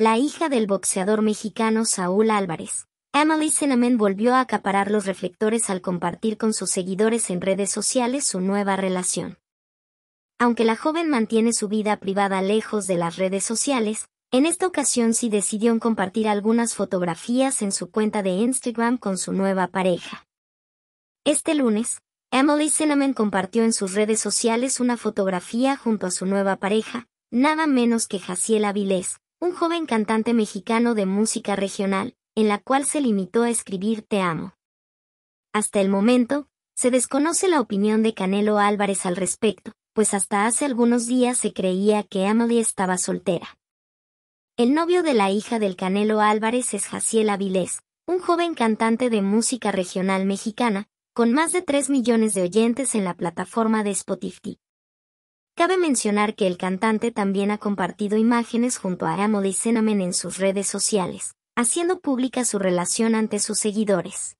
la hija del boxeador mexicano Saúl Álvarez. Emily Cinnamon volvió a acaparar los reflectores al compartir con sus seguidores en redes sociales su nueva relación. Aunque la joven mantiene su vida privada lejos de las redes sociales, en esta ocasión sí decidió compartir algunas fotografías en su cuenta de Instagram con su nueva pareja. Este lunes, Emily Cinnamon compartió en sus redes sociales una fotografía junto a su nueva pareja, nada menos que Jaciel Avilés, un joven cantante mexicano de música regional, en la cual se limitó a escribir Te amo. Hasta el momento, se desconoce la opinión de Canelo Álvarez al respecto, pues hasta hace algunos días se creía que Emily estaba soltera. El novio de la hija del Canelo Álvarez es Jaciel Avilés, un joven cantante de música regional mexicana, con más de 3 millones de oyentes en la plataforma de Spotify. Cabe mencionar que el cantante también ha compartido imágenes junto a y Cenamen en sus redes sociales, haciendo pública su relación ante sus seguidores.